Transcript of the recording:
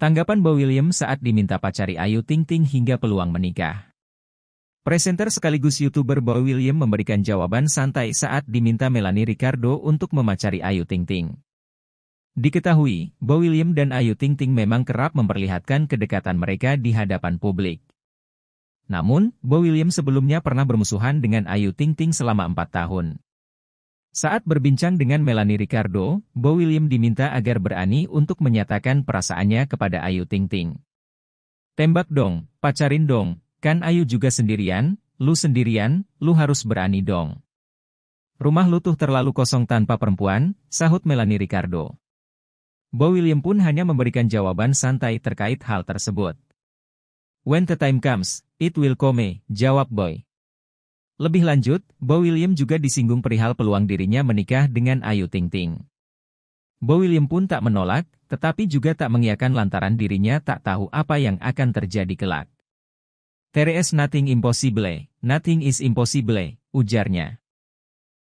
Tanggapan Bo William saat diminta pacari Ayu Ting Ting hingga peluang menikah. Presenter sekaligus YouTuber Bo William memberikan jawaban santai saat diminta Melanie Ricardo untuk memacari Ayu Ting Ting. Diketahui, Bo William dan Ayu Ting Ting memang kerap memperlihatkan kedekatan mereka di hadapan publik. Namun, Bo William sebelumnya pernah bermusuhan dengan Ayu Ting Ting selama 4 tahun. Saat berbincang dengan Melanie Ricardo, Bo William diminta agar berani untuk menyatakan perasaannya kepada Ayu Ting Ting. Tembak dong, pacarin dong, kan Ayu juga sendirian, lu sendirian, lu harus berani dong. Rumah lu tuh terlalu kosong tanpa perempuan, sahut Melanie Ricardo. Bo William pun hanya memberikan jawaban santai terkait hal tersebut. When the time comes, it will come, jawab Boy. Lebih lanjut, Bo William juga disinggung perihal peluang dirinya menikah dengan Ayu Ting Ting. Bo William pun tak menolak, tetapi juga tak mengiakan lantaran dirinya tak tahu apa yang akan terjadi kelak. There nothing impossible, nothing is impossible, ujarnya.